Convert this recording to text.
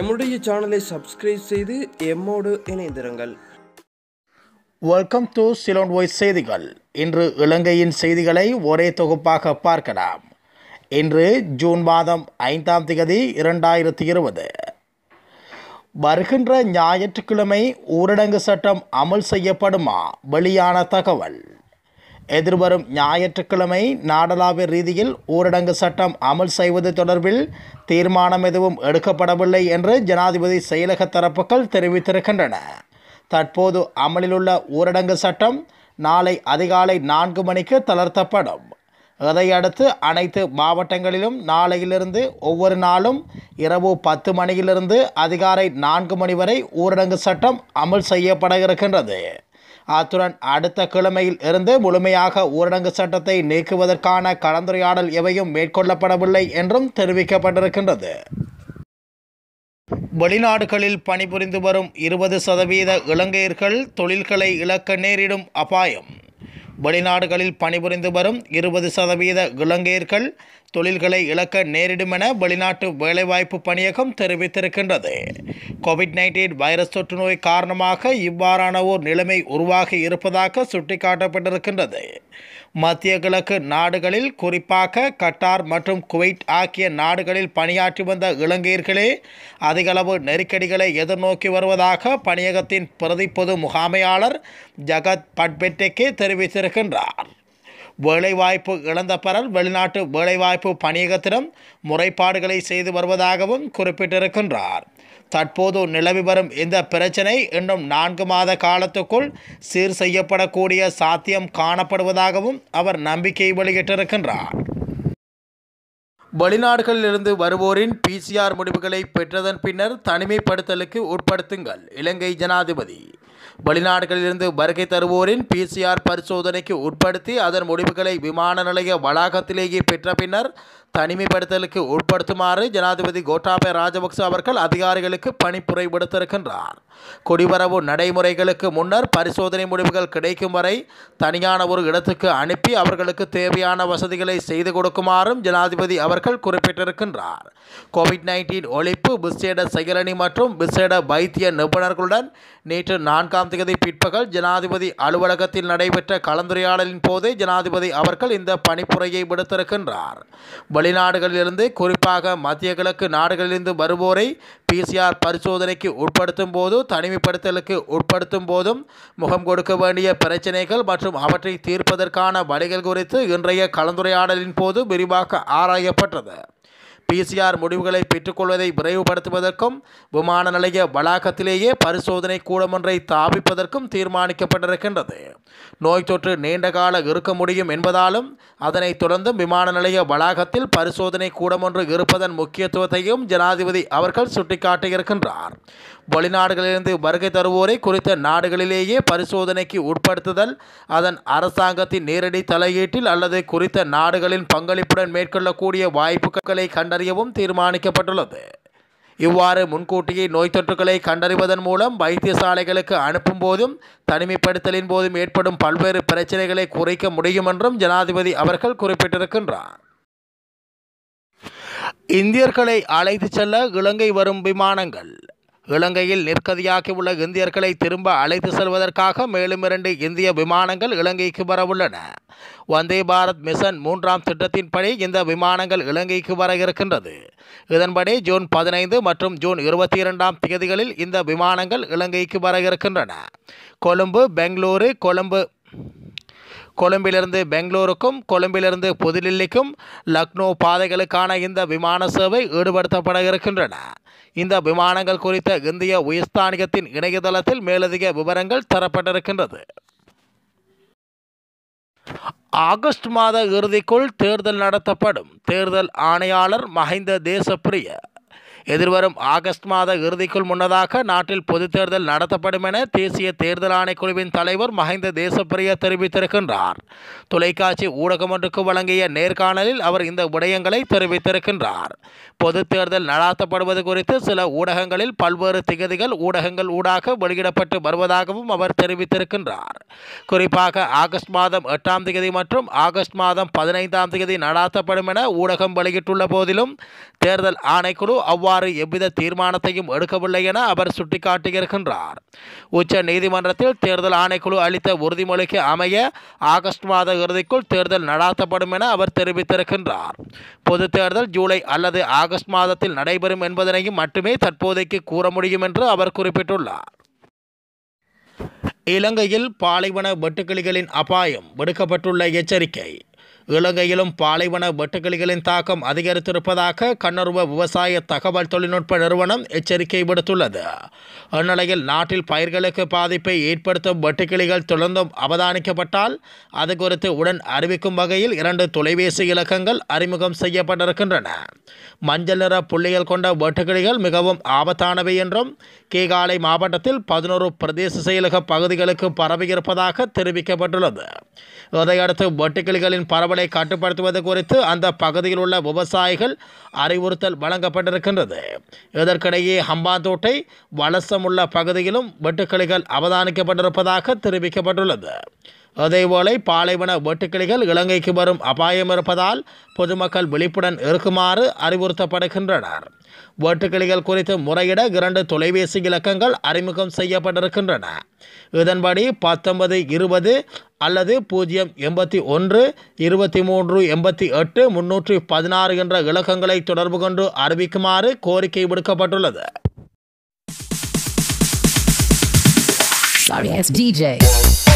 எம்முடைய சேனலை சப்ஸ்கிரைப் செய்து எம்மோடு இணைந்திருங்கள் வெல்கம் டு சிலோன் வாய்ஸ் செய்திகள் இன்று இலங்கையின் செய்திகளை ஒரே தொகுப்பாக பார்க்கலாம் இன்று ஜூன் மாதம் ஐந்தாம் திகதி இரண்டாயிரத்தி இருபது வருகின்ற ஞாயிற்றுக்கிழமை ஊரடங்கு சட்டம் அமல் செய்யப்படுமா வெளியான தகவல் எதிர்வரும் ஞாயிற்றுக்கிழமை நாடளாவிய ரீதியில் ஊரடங்கு சட்டம் அமல் செய்வது தொடர்பில் தீர்மானம் எதுவும் எடுக்கப்படவில்லை என்று ஜனாதிபதி செயலக தரப்புகள் தெரிவித்திருக்கின்றன தற்போது அமலிலுள்ள ஊரடங்கு சட்டம் நாளை அதிகாலை நான்கு மணிக்கு தளர்த்தப்படும் இதையடுத்து அனைத்து மாவட்டங்களிலும் நாளையிலிருந்து ஒவ்வொரு நாளும் இரவு பத்து மணியிலிருந்து அதிகாலை நான்கு மணி வரை ஊரடங்கு சட்டம் அமல் செய்யப்பட இருக்கின்றது அத்துடன் அடுத்த கிழமையில் இருந்து முழுமையாக ஊரடங்கு சட்டத்தை நீக்குவதற்கான கலந்துரையாடல் எவையும் மேற்கொள்ளப்படவில்லை என்றும் தெரிவிக்கப்பட்டிருக்கின்றது வெளிநாடுகளில் பணிபுரிந்து வரும் இருபது சதவீத இலங்கையர்கள் தொழில்களை இழக்க நேரிடும் அபாயம் வெளிநாடுகளில் பணிபுரிந்து வரும் இருபது சதவீத இலங்கையர்கள் தொழில்களை இழக்க நேரிடும் என வெளிநாட்டு வேலைவாய்ப்பு பணியகம் தெரிவித்திருக்கின்றது கோவிட் நைன்டீன் வைரஸ் தொற்று நோய் காரணமாக இவ்வாறான ஓர் நிலைமை உருவாகி இருப்பதாக சுட்டிக்காட்டப்பட்டிருக்கின்றது மத்திய கிழக்கு நாடுகளில் குறிப்பாக கட்டார் மற்றும் குவைட் ஆகிய நாடுகளில் பணியாற்றி வந்த இலங்கையர்களே அதிகளவு நெருக்கடிகளை எதிர்நோக்கி வருவதாக பணியகத்தின் பிரதி பொது முகாமையாளர் ஜகத் பட்பெட்டேக்கே தெரிவித்திருக்கிறார் இருக்கின்றார் வேலைவாய்ப்பு இழந்த பலர் வெளிநாட்டு வேலைவாய்ப்பு பணியகத்திடம் முறைப்பாடுகளை செய்து வருவதாகவும் குறிப்பிட்டிருக்கின்றார் தற்போது நிலவி வரும் இந்த பிரச்சினை இன்னும் நான்கு மாத காலத்துக்குள் சீர் செய்யப்படக்கூடிய சாத்தியம் காணப்படுவதாகவும் அவர் நம்பிக்கை வெளியிட்டிருக்கின்றார் வெளிநாடுகளிலிருந்து வருவோரின் பிசிஆர் முடிவுகளை பெற்றதன் பின்னர் தனிமைப்படுத்தலுக்கு உட்படுத்துங்கள் இலங்கை ஜனாதிபதி வெளிநாடுகளிலிருந்து வருகை தருவோரின் பிசிஆர் பரிசோதனைக்கு உட்படுத்தி அதன் முடிவுகளை விமான நிலைய வளாகத்திலேயே பெற்ற பின்னர் தனிமைப்படுத்தலுக்கு உட்படுத்துமாறு ஜனாதிபதி கோட்டாபய ராஜபக்ச அவர்கள் அதிகாரிகளுக்கு பணிப்புரை விடுத்திருக்கின்றார் குடிவரவு நடைமுறைகளுக்கு முன்னர் பரிசோதனை முடிவுகள் கிடைக்கும் வரை தனியான ஒரு இடத்துக்கு அனுப்பி அவர்களுக்கு தேவையான வசதிகளை செய்து கொடுக்குமாறும் ஜனாதிபதி அவர்கள் குறிப்பிட்டிருக்கின்றார் கோவிட் நைன்டீன் ஒழிப்பு விசேட செயலணி மற்றும் விசேட வைத்திய நிபுணர்களுடன் நேற்று நான் நான்காம் தேதி பிற்பகல் ஜனாதிபதி அலுவலகத்தில் நடைபெற்ற கலந்துரையாடலின் போது ஜனாதிபதி அவர்கள் இந்த பணிப்புரையை விடுத்திருக்கின்றார் வெளிநாடுகளிலிருந்து குறிப்பாக மத்திய கிழக்கு நாடுகளிலிருந்து வருவோரை பிசிஆர் பரிசோதனைக்கு உட்படுத்தும் போது தனிமைப்படுத்தலுக்கு உட்படுத்தும் போதும் முகம் கொடுக்க வேண்டிய பிரச்சினைகள் மற்றும் அவற்றை தீர்ப்பதற்கான வழிகள் குறித்து இன்றைய கலந்துரையாடலின் போது விரிவாக ஆராயப்பட்டது பிசிஆர் முடிவுகளை பெற்றுக்கொள்வதை விரைவுபடுத்துவதற்கும் விமான நிலைய வளாகத்திலேயே பரிசோதனை கூடமொன்றை தாபிப்பதற்கும் தீர்மானிக்கப்பட்டிருக்கின்றது நோய் தொற்று நீண்டகால இருக்க முடியும் என்பதாலும் அதனைத் தொடர்ந்து விமான நிலைய வளாகத்தில் பரிசோதனை கூடமொன்று இருப்பதன் முக்கியத்துவத்தையும் ஜனாதிபதி அவர்கள் சுட்டிக்காட்டியிருக்கின்றார் வெளிநாடுகளிலிருந்து வருகை தருவோரை குறித்த நாடுகளிலேயே பரிசோதனைக்கு உட்படுத்துதல் அதன் அரசாங்கத்தின் நேரடி தலையீட்டில் அல்லது குறித்த நாடுகளின் பங்களிப்புடன் மேற்கொள்ளக்கூடிய வாய்ப்புகளை கண்ட கண்டறியவும் தீர்மானிக்கப்பட்டுள்ளது இவ்வாறு முன்கூட்டியே நோய் தொற்றுகளை கண்டறிவதன் மூலம் வைத்தியசாலைகளுக்கு அனுப்பும் போதும் தனிமைப்படுத்தலின் போதும் ஏற்படும் பல்வேறு பிரச்சனைகளை குறைக்க முடியும் என்றும் ஜனாதிபதி அவர்கள் குறிப்பிட்டிருக்கின்றார் இந்தியர்களை அழைத்து செல்ல இலங்கை வரும் விமானங்கள் இலங்கையில் நிற்கதியாகியுள்ள இந்தியர்களை திரும்ப அழைத்து செல்வதற்காக மேலும் இரண்டு இந்திய விமானங்கள் இலங்கைக்கு வரவுள்ளன வந்தே பாரத் மிஷன் மூன்றாம் திட்டத்தின்படி இந்த விமானங்கள் இலங்கைக்கு வர இருக்கின்றது இதன்படி ஜூன் பதினைந்து மற்றும் ஜூன் இருபத்தி இரண்டாம் தேதிகளில் இந்த விமானங்கள் இலங்கைக்கு வர இருக்கின்றன கொழும்பு பெங்களூரு கொழும்பு கொழும்பிலிருந்து பெங்களூருக்கும் கொழும்பிலிருந்து புதுடில்லிக்கும் லக்னோ பாதைகளுக்கான இந்த விமான சேவை ஈடுபடுத்தப்பட இருக்கின்றன இந்த விமானங்கள் குறித்த இந்திய உயர்ஸ்தானிகத்தின் இணையதளத்தில் மேலதிக விவரங்கள் தரப்பட்டிருக்கின்றது ஆகஸ்ட் மாத இறுதிக்குள் தேர்தல் நடத்தப்படும் தேர்தல் ஆணையாளர் மஹிந்த தேசப்பிரிய எதிர்வரும் ஆகஸ்ட் மாத இறுதிக்குள் முன்னதாக நாட்டில் பொதுத் தேர்தல் நடத்தப்படும் என தேசிய தேர்தல் ஆணைக்குழுவின் தலைவர் மஹிந்த தேசப்பிரிய தெரிவித்திருக்கின்றார் தொலைக்காட்சி ஊடகம் ஒன்றுக்கு வழங்கிய நேர்காணலில் அவர் இந்த விடயங்களை தெரிவித்திருக்கின்றார் பொதுத் தேர்தல் நடாத்தப்படுவது குறித்து சில ஊடகங்களில் பல்வேறு திகதிகள் ஊடகங்கள் ஊடாக வெளியிடப்பட்டு வருவதாகவும் அவர் தெரிவித்திருக்கின்றார் குறிப்பாக ஆகஸ்ட் மாதம் எட்டாம் தேதி மற்றும் ஆகஸ்ட் மாதம் பதினைந்தாம் தேதி நடாத்தப்படும் என ஊடகம் வெளியிட்டுள்ள போதிலும் தேர்தல் ஆணைக்குழு அவ்வாறு அவ்வாறு எவ்வித தீர்மானத்தையும் எடுக்கவில்லை என அவர் சுட்டிக்காட்டியிருக்கின்றார் உச்ச நீதிமன்றத்தில் தேர்தல் ஆணைக்குழு அளித்த உறுதிமொழிக்கு அமைய ஆகஸ்ட் மாத இறுதிக்குள் தேர்தல் நடாத்தப்படும் என அவர் தெரிவித்திருக்கின்றார் பொது தேர்தல் ஜூலை அல்லது ஆகஸ்ட் மாதத்தில் நடைபெறும் என்பதனையும் மட்டுமே தற்போதைக்கு கூற முடியும் என்று அவர் குறிப்பிட்டுள்ளார் இலங்கையில் பாலைவன வெட்டுக்கிளிகளின் அபாயம் விடுக்கப்பட்டுள்ள எச்சரிக்கை இலங்கையிலும் பாலைவன வெட்டுக்கிளிகளின் தாக்கம் அதிகரித்திருப்பதாக கண்ணுருவ விவசாய தகவல் தொழில்நுட்ப நிறுவனம் எச்சரிக்கை விடுத்துள்ளது அந்நிலையில் நாட்டில் பயிர்களுக்கு பாதிப்பை ஏற்படுத்தும் வெட்டுக்கிளிகள் தொடர்ந்தும் அவதானிக்கப்பட்டால் அது குறித்து உடன் அறிவிக்கும் வகையில் இரண்டு தொலைபேசி இலக்கங்கள் அறிமுகம் செய்யப்பட்டிருக்கின்றன மஞ்சள் நிற புள்ளிகள் கொண்ட வெட்டுக்கிளிகள் மிகவும் ஆபத்தானவை என்றும் கீகாலை மாவட்டத்தில் பதினோரு பிரதேச செயலக பகுதிகளுக்கு பரவியிருப்பதாக இருப்பதாக தெரிவிக்கப்பட்டுள்ளது இதையடுத்து வட்டுக்கிளிகளின் பரவலை கட்டுப்படுத்துவது குறித்து அந்த பகுதியில் உள்ள விவசாயிகள் அறிவுறுத்தல் வழங்கப்பட்டிருக்கின்றது இதற்கிடையே ஹம்பாந்தோட்டை வலசம் உள்ள பகுதியிலும் வெட்டுக்கிளிகள் அவதானிக்கப்பட்டிருப்பதாக தெரிவிக்கப்பட்டுள்ளது அதேவேளை பாலைவன வேட்டுக்கிளிகள் இலங்கைக்கு வரும் அபாயம் இருப்பதால் பொதுமக்கள் விழிப்புடன் இருக்குமாறு அறிவுறுத்தப்படுகின்றனர் வேட்டுக்கிளிகள் குறித்து முறையிட இரண்டு தொலைபேசி இலக்கங்கள் அறிமுகம் செய்யப்பட்டிருக்கின்றன இதன்படி பத்தொன்பது இருபது அல்லது பூஜ்ஜியம் எண்பத்தி ஒன்று இருபத்தி மூன்று எண்பத்தி எட்டு முன்னூற்றி பதினாறு என்ற இலக்கங்களை தொடர்பு கொண்டு அறிவிக்குமாறு கோரிக்கை விடுக்கப்பட்டுள்ளது Sorry, DJ.